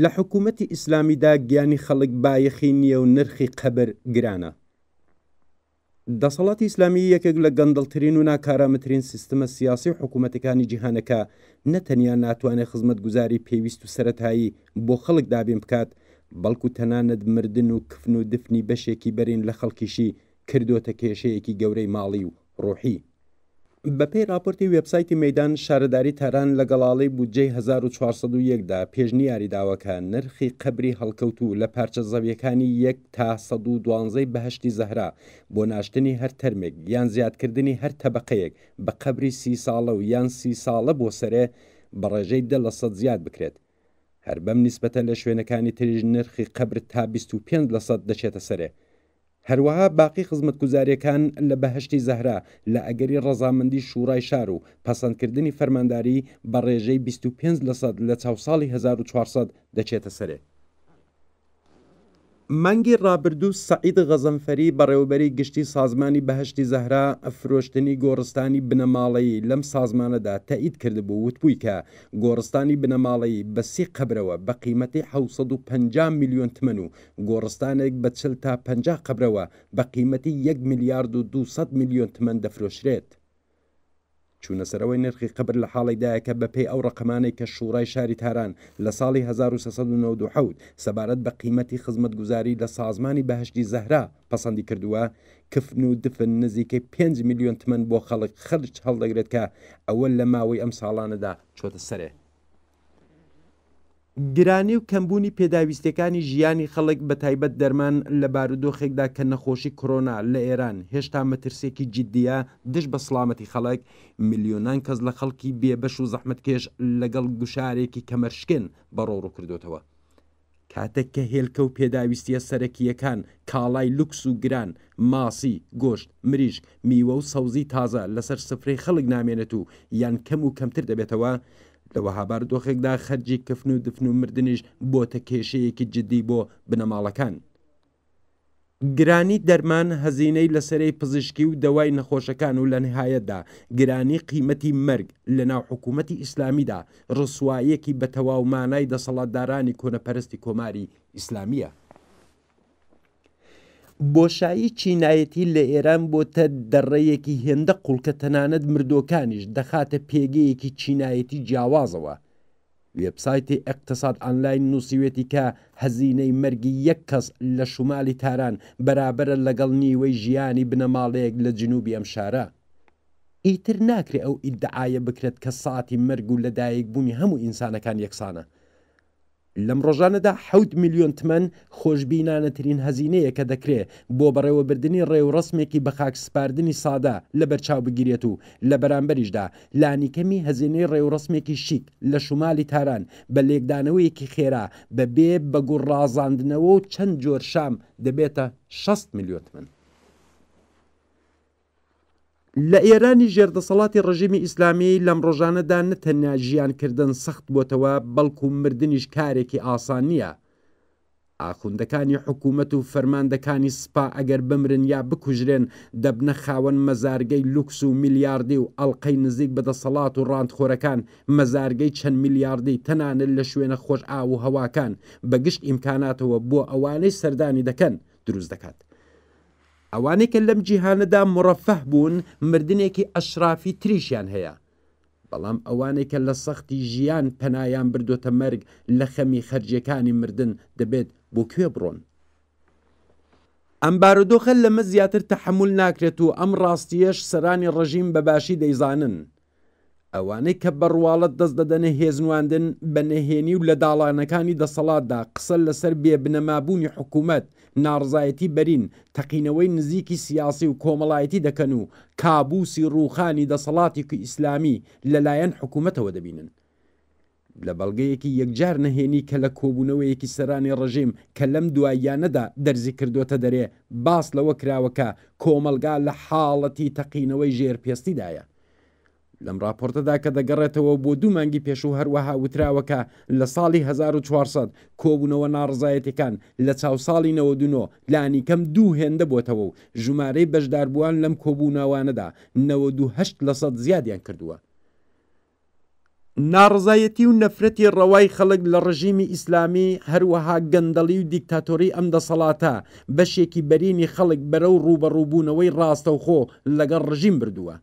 لە حکوومەتی ئیسلامیدا گیانی خەڵک بایەخی نییە و نرخی قەبەر گرانە دەسەڵاتی ئیسلامی یەکێک لە گەندڵترین و ناکارامترین سیستمە سیاسی و حکوومەتەکانی جیهانەکە نەتەنیا ناتوانێت خزمەت گوزاری پێویست و سەتایی بۆ خەڵک دابین بکات بەڵکو تەنانەت مردن و کفن و دفنی بەشێکی بەرین لە خەڵکیشی کردوتە کێشەیەکی گەورەی ماڵی و ڕۆحی بەپی راپۆرتی وبسایتی مەدان شارەداری تاران لە گەڵاڵی بودجێ 1401دا پێشنی یاریداوەکە نرخی قبری هەڵکەوت و لە پارچە زەویەکانی یەک تا 12 بەهشتی زەهرا بۆ ناشتنی هەر تەرمێک یان زیادکردنی هەر تەبقەیەک بە قبری سی ساڵە و یان سی ساڵە بۆ سرێ بە ڕێژەی دە لە سەد زیاد بکرێت. هەر بەم نیسبەتە لە شوێنەکانی تریژ نرخی قبر تا 25 لە سەد دەچێتە سرێ. هەروەها باقی خزمەت گوزاریەکان لە بەهشتی زەهرا لە ئەگەری ڕەزامەندی شوورای شار و پەسەندکردنی فەرمانداری بە ڕێژەی 25 لە چاو ساڵی 1400 دەچێتە سەرێک مانگی ڕابردوو سعید غەزەمفەری بەڕێوبەری گشتی سازمانی بەهشتی زەهرا فرۆشتنی گۆڕستانی بنەماڵەی لەم سازمانەدا تەئید کردبوو وتبووی کە گۆڕستانی بنەماڵەی بەسی قبرەوە بە قیمەتی 550 میلیۆن تمن و گۆڕستانێک بە چل تا 50 قبرەوە بە قیمەتی 1 میلیارد و 200 میلیۆن تمەند دەفرۆشرێت. چوونە سەرەوەی نرخی قبر لە حاڵیدایەکە بە پێی ئەو ڕقمانەی کە شوڕای شاری تاران لە ساڵی 1992 سەبارەت بە قیمەتی خزمەت گوزاری لە سازمانی بەهشتی زەهرا پەسەندی کردووە کفن و دفن نزیکەی 5 میلیۆن تمن بۆ خەڵک خرج هەڵدەگرێت کە ئەوە لە ماوەی ئەم ساڵانەدا چۆتە سەرێ گرانی و کەمبوونی پێداویستەکانی ژیانی خەڵک بە تایبەت دەرمان لە بارودۆخێکدا کە نەخۆشی کۆنا لە ئێران هێشتا مەترسێکی جددیە دش بە سلامەتی خەڵک میلیۆنان کەس لە خەڵکی بێبەش و زەحمتکێش لەگەڵ گوشارێکی کەمەشکن بە ڕۆڕ کردوتەوە. کاتێک کە هێلکە و پێداویستیە سەرەکیەکان کاڵای لوکس و گران ماسی گۆشت مریشک میوە و سەوزی تازە لەسەر سفرەی خەڵک نامێنێت و یان کەم و کەمتر دەبێتەوە لەوە هابار دۆخێکدا خەرجی کەفن و دفن و مردنیش بۆتە کێشەیەکی جدی بۆ بنەماڵەکان. گرانی دەرمان هەزینەی لەسەرەی پزیشکی و دەوای نەخۆشەکان و لە نهایەتدا گرانی قیمەتی مەرگ لە ناو حکوومەتتی ئیسلامیدا ڕسوایەکی بە تەواو مانای دەسەڵاتدارانی کۆنەپەرستی کۆماری ئیسلامیە. بۆشایی چینایەتی لە ئێران بۆتە دەڕەیەکی هێندە قوڵکە تەنانەت مردۆکانیش دەخاتە پێگەیەکی چینایەتی جیاوازەوە وێبسایتی ئەقتصاد ئەنلاین نووسیوێتی کە هەزینەی مەرگی یەک کەس لە شومالی تاران بەرابرە لەگەڵ نیوەی ژیانی بنەماڵەیەک لە جنوبی ئەم شارە ئیتر ناکرێ ئەو ئیدعاە بکرێت کە سااتی مەرگ و لەدایک بوونی هەموو ئینسانەکان یەکسانە لەم ڕۆژانەدا 6 میلیۆن تمەن خۆشببینانەترین هەزینەیە کە دەکرێت بۆ بەڕێوەبردننی ڕێو ڕسمێکی بە خاکسپاردننی سادا لە بەرچاو بگیرێت و لە بەرامبەریشدا لانیکەمی هەزینەی ڕێوڕسمێکی شیک لە شومالی تاران بە لێکدانەوەیەکی خێرا بە بێ بە گوڕازاندنەوە و چەند جۆر شام دەبێتە 6 میلیۆن تمەن. لە ئێرانی ژێردەسەڵاتی ڕژیمی ئیسلامی لەم ڕۆژانەدا نەتەنیا ژیانکردن سەخت بۆتەوە بەڵکو مردنیش کارێکی ئاسان نییە. ئاخوندەکانی حکوومەت و فەرماندەکانی سپا ئەگەر بمرن یا بکوژرێن دەبنە خاوەن مەزارگەی لوکس و میلیاردی و ئەڵلقەی نزیک بەدەسەڵات و ڕاندخۆرەکان مەزارگەی چەند میلیاردی تەنانە لە شوێنە خۆش ئاو و هەواکان بەگشت ئیمکاناتەوە بۆ ئەوانەی سەردانی دەکەن دروست دەکات. ئەوانەی کە لەم جیهانەدا مڕەفەح بوون مردنێکی ئەشرافی تریشیان هەیە بەڵام ئەوانەی کە لە سەختی ژیان پەنایان بردوتە مەرگ لە خەمی خەرجەکانی مردن دەبێت بۆ کوێ بڕۆن ئەم بارودۆخە لەمە زیاتر تەحمل ناکرێت و ئەم ڕاستیەش سەرانی ڕژیم بەباشی دەیزانن ئەوانەی کە بڕواڵەت دەست دەدەنە هێزنواندن بە نەهێنی و لە داڵانەکانی دەسەڵاتدا قسە لەسەر بێ بنەمابوونی حکوومەت ناڕزایەتی بەرین تەقینەوەی نزیکی سیاسی و کۆمەڵایەتی دەکەن و کابوسی ڕوخانی دەسەڵاتیکو ئیسلامی لەلایەن حکوومەتەوە دەبینن. لە بەڵگەیەکی یەکجار نەهێنی کە لە کۆبوونەوەیەکی سەرانی ڕژیم کە لەم دواییانەدا دەرزی کردوتە دەرێ باس لەوە کراوەکە کۆمەلگا لە حاڵەتی تەقینەوەی ژێرپێستیدایە. لەم راپۆرتەدا کە دەگەڕێتەوە بۆ دوو مانگی پێش و هەروەها وتراوەکە لە ساڵی 1400 کۆبوونەوە ناڕزایەتەکان لە چاو ساڵی 99 لانی کەم دوو هێندە بۆتەوە و ژمارەی بەشداربووان لەم کۆبووناوانەدا 98 لە سەد زیادیان کردووە. ناڕزایەتی و نەفرەتی ڕەوای خەڵک لە ڕژیمی ئیسلامی هەروەها گەندەڵی و دیکتاتۆری ئەم دەسەڵاتە بەشێکی بەرینی خەڵک بەرەو ڕوبەڕووبوونەوەی ڕاستەوخۆ لەگەڵ ڕژیم بردووە.